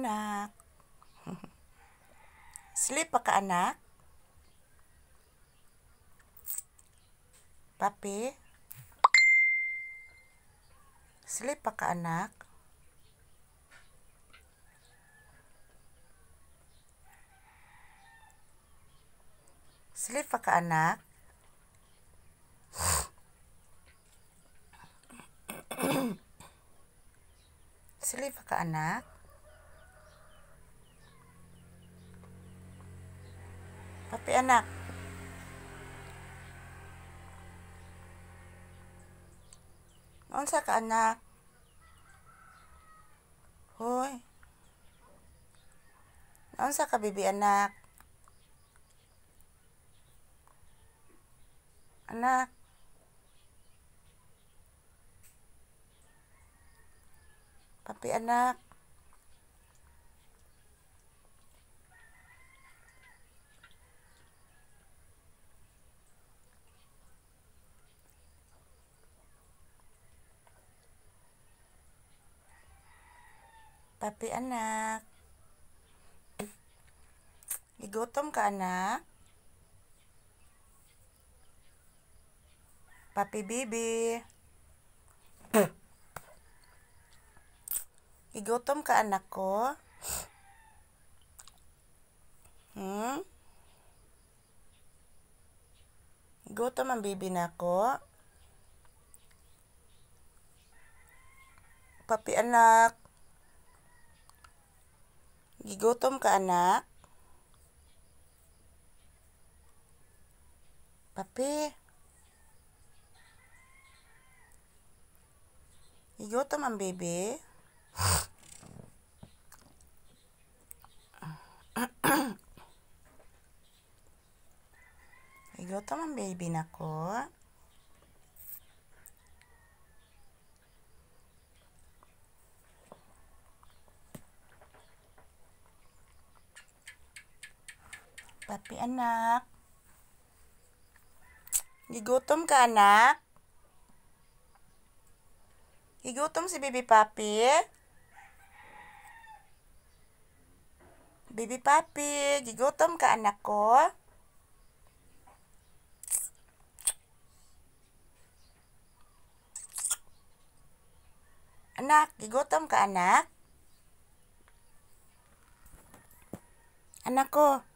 anak. Sleep pa ka anak? Papi? Sleep pa ka anak? Sleep pa ka anak? Sleep pa ka anak? Papi anak. Unsa ka anak? Hoy. Unsa ka bibi anak? Anak. Papi anak. Papi anak. Igutom ka anak. Papi Bibi. Igutom ka anak ko. Hmm? Gutom ang bibi na ko. Papi anak. Gigutom ka anak? Papi. Gigutom ang baby? Gigutom ang baby nako. ko. Papi, anak. Gigutom ka, anak? Gigutom si Bibi Papi? Bibi Papi, gigutom ka, anak ko? Anak, gigutom ka, anak? Anak ko,